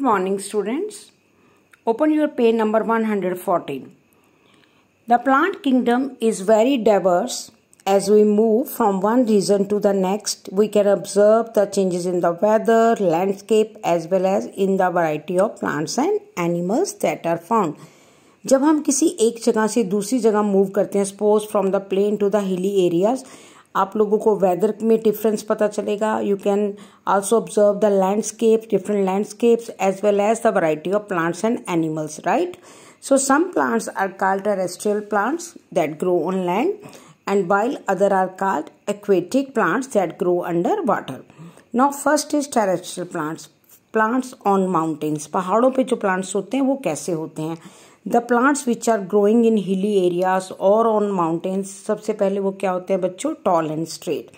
Good morning students. Open your page number 114. The plant kingdom is very diverse. As we move from one region to the next, we can observe the changes in the weather, landscape as well as in the variety of plants and animals that are found. जब हम किसी एक जगह से दूसरी जगह move करते हैं suppose from the plain to the hilly areas आप लोगों को वेदर में डिफरेंस पता चलेगा you can also observe the landscape different landscapes as well as the variety of plants and animals right so some plants are called terrestrial plants that grow on land and while other are called aquatic plants that grow under water now first is terrestrial plants plants on mountains पहाड़ों पे जो plants होते हैं वो कैसे होते हैं the plants which are growing in hilly areas और ऑन माउंटेन्स सबसे पहले वो क्या होते हैं बच्चों tall and straight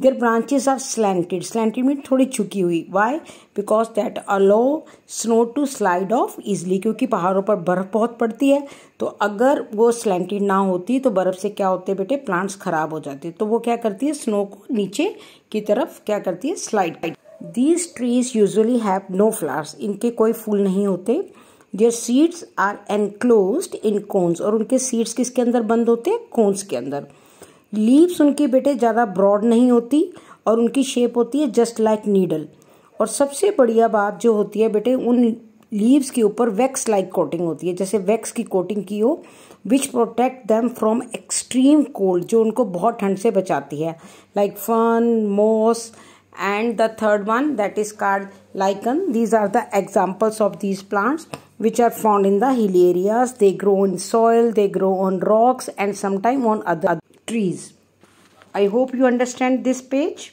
their branches are slanted slanted में थोड़ी झुकी हुई why because that allow snow to slide off easily क्योंकि पहाड़ों पर बर्फ़ बहुत पड़ती है तो अगर वो स्लैंटेड ना होती तो बर्फ़ से क्या होते बेटे प्लांट्स खराब हो जाते तो वो क्या करती है स्नो को नीचे की तरफ क्या करती है slide these trees usually have no flowers इनके कोई फूल नहीं होते their seeds are enclose in cones और उनके सीड्स किसके अंदर बंद होते हैं कोन्स के अंदर लीव्स उनके बेटे ज़्यादा ब्रॉड नहीं होती और उनकी शेप होती है जस्ट लाइक नीडल और सबसे बढ़िया बात जो होती है बेटे उन लीव्स के ऊपर वैक्स लाइक कोटिंग होती है जैसे वैक्स की कोटिंग की हो which protect them from extreme cold जो उनको बहुत ठंड से बचाती है like fern moss and the third one that is called lichen. These are the examples of these plants which are found in the hilly areas. They grow in soil, they grow on rocks and sometimes on other trees. I hope you understand this page.